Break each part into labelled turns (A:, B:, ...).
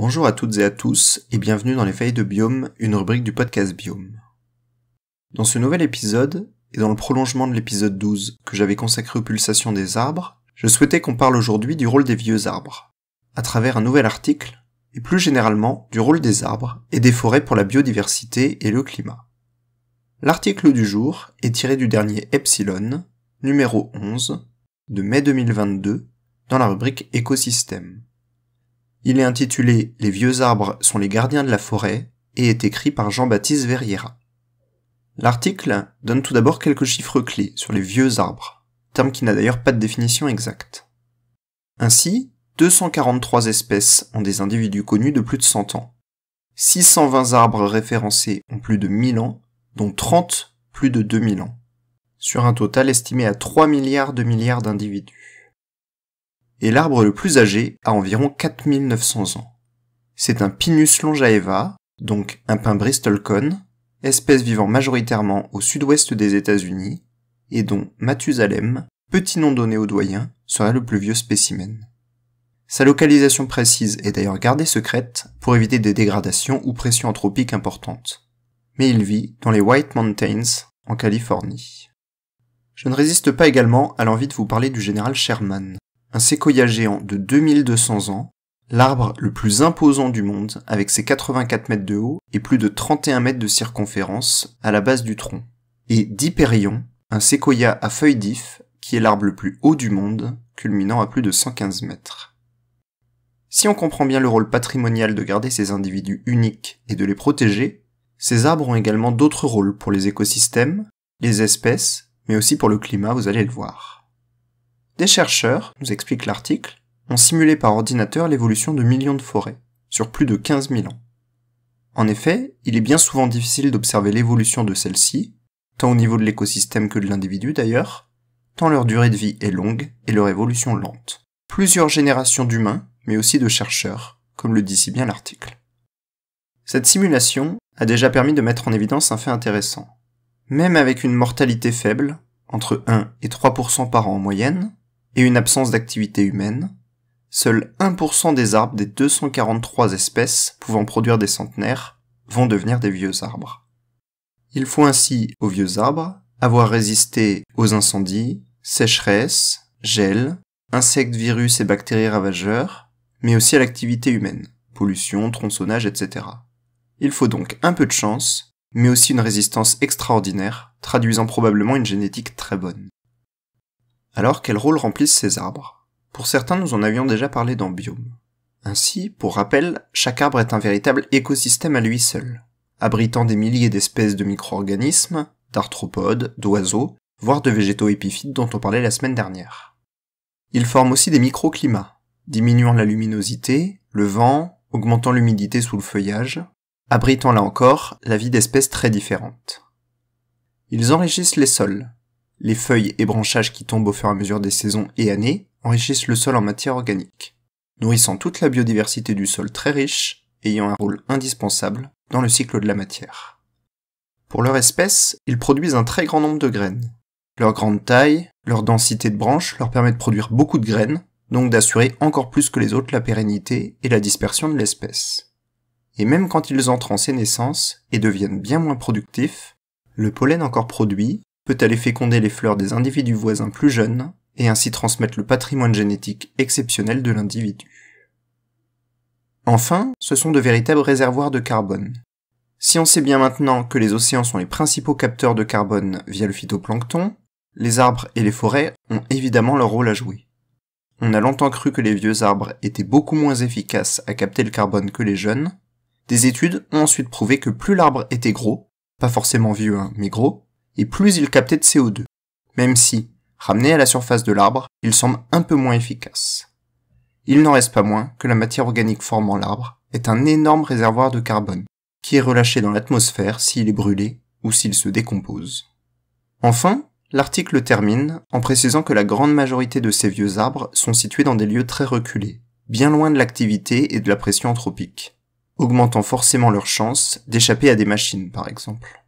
A: Bonjour à toutes et à tous et bienvenue dans les feuilles de biome, une rubrique du podcast biome. Dans ce nouvel épisode, et dans le prolongement de l'épisode 12 que j'avais consacré aux pulsations des arbres, je souhaitais qu'on parle aujourd'hui du rôle des vieux arbres, à travers un nouvel article, et plus généralement du rôle des arbres et des forêts pour la biodiversité et le climat. L'article du jour est tiré du dernier Epsilon, numéro 11, de mai 2022, dans la rubrique Écosystème. Il est intitulé Les vieux arbres sont les gardiens de la forêt et est écrit par Jean-Baptiste Verriera. L'article donne tout d'abord quelques chiffres clés sur les vieux arbres, terme qui n'a d'ailleurs pas de définition exacte. Ainsi, 243 espèces ont des individus connus de plus de 100 ans. 620 arbres référencés ont plus de 1000 ans, dont 30 plus de 2000 ans, sur un total estimé à 3 milliards de milliards d'individus et l'arbre le plus âgé a environ 4900 ans. C'est un Pinus longaeva, donc un pin Bristol espèce vivant majoritairement au sud-ouest des États-Unis, et dont Mathusalem, petit nom donné au doyen, sera le plus vieux spécimen. Sa localisation précise est d'ailleurs gardée secrète pour éviter des dégradations ou pressions anthropiques importantes. Mais il vit dans les White Mountains, en Californie. Je ne résiste pas également à l'envie de vous parler du général Sherman, un séquoia géant de 2200 ans, l'arbre le plus imposant du monde avec ses 84 mètres de haut et plus de 31 mètres de circonférence à la base du tronc. Et d'Hyperion, un séquoia à feuilles d'if qui est l'arbre le plus haut du monde, culminant à plus de 115 mètres. Si on comprend bien le rôle patrimonial de garder ces individus uniques et de les protéger, ces arbres ont également d'autres rôles pour les écosystèmes, les espèces, mais aussi pour le climat, vous allez le voir. Des chercheurs, nous explique l'article, ont simulé par ordinateur l'évolution de millions de forêts, sur plus de 15 000 ans. En effet, il est bien souvent difficile d'observer l'évolution de celles-ci, tant au niveau de l'écosystème que de l'individu d'ailleurs, tant leur durée de vie est longue et leur évolution lente. Plusieurs générations d'humains, mais aussi de chercheurs, comme le dit si bien l'article. Cette simulation a déjà permis de mettre en évidence un fait intéressant. Même avec une mortalité faible, entre 1 et 3% par an en moyenne, et une absence d'activité humaine, seuls 1% des arbres des 243 espèces pouvant produire des centenaires vont devenir des vieux arbres. Il faut ainsi aux vieux arbres avoir résisté aux incendies, sécheresses, gels, insectes, virus et bactéries ravageurs, mais aussi à l'activité humaine, pollution, tronçonnage, etc. Il faut donc un peu de chance, mais aussi une résistance extraordinaire, traduisant probablement une génétique très bonne. Alors quel rôle remplissent ces arbres Pour certains, nous en avions déjà parlé dans Biome. Ainsi, pour rappel, chaque arbre est un véritable écosystème à lui seul, abritant des milliers d'espèces de micro-organismes, d'arthropodes, d'oiseaux, voire de végétaux épiphytes dont on parlait la semaine dernière. Ils forment aussi des microclimats, diminuant la luminosité, le vent, augmentant l'humidité sous le feuillage, abritant là encore la vie d'espèces très différentes. Ils enrichissent les sols, les feuilles et branchages qui tombent au fur et à mesure des saisons et années enrichissent le sol en matière organique, nourrissant toute la biodiversité du sol très riche, ayant un rôle indispensable dans le cycle de la matière. Pour leur espèce, ils produisent un très grand nombre de graines. Leur grande taille, leur densité de branches leur permet de produire beaucoup de graines, donc d'assurer encore plus que les autres la pérennité et la dispersion de l'espèce. Et même quand ils entrent en sénescence et deviennent bien moins productifs, le pollen encore produit peut aller féconder les fleurs des individus voisins plus jeunes et ainsi transmettre le patrimoine génétique exceptionnel de l'individu. Enfin, ce sont de véritables réservoirs de carbone. Si on sait bien maintenant que les océans sont les principaux capteurs de carbone via le phytoplancton, les arbres et les forêts ont évidemment leur rôle à jouer. On a longtemps cru que les vieux arbres étaient beaucoup moins efficaces à capter le carbone que les jeunes. Des études ont ensuite prouvé que plus l'arbre était gros, pas forcément vieux, hein, mais gros, et plus ils captaient de CO2, même si, ramené à la surface de l'arbre, ils semblent un peu moins efficace. Il n'en reste pas moins que la matière organique formant l'arbre est un énorme réservoir de carbone, qui est relâché dans l'atmosphère s'il est brûlé ou s'il se décompose. Enfin, l'article termine en précisant que la grande majorité de ces vieux arbres sont situés dans des lieux très reculés, bien loin de l'activité et de la pression anthropique, augmentant forcément leur chance d'échapper à des machines par exemple.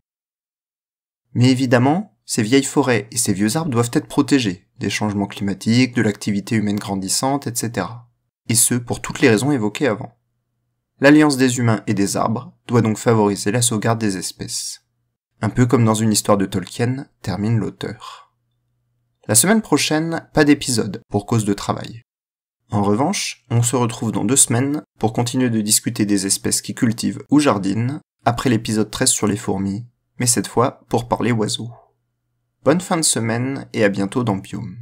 A: Mais évidemment, ces vieilles forêts et ces vieux arbres doivent être protégés des changements climatiques, de l'activité humaine grandissante, etc. Et ce, pour toutes les raisons évoquées avant. L'alliance des humains et des arbres doit donc favoriser la sauvegarde des espèces. Un peu comme dans une histoire de Tolkien, termine l'auteur. La semaine prochaine, pas d'épisode, pour cause de travail. En revanche, on se retrouve dans deux semaines pour continuer de discuter des espèces qui cultivent ou jardinent, après l'épisode 13 sur les fourmis, mais cette fois pour parler oiseaux. Bonne fin de semaine et à bientôt dans Biome.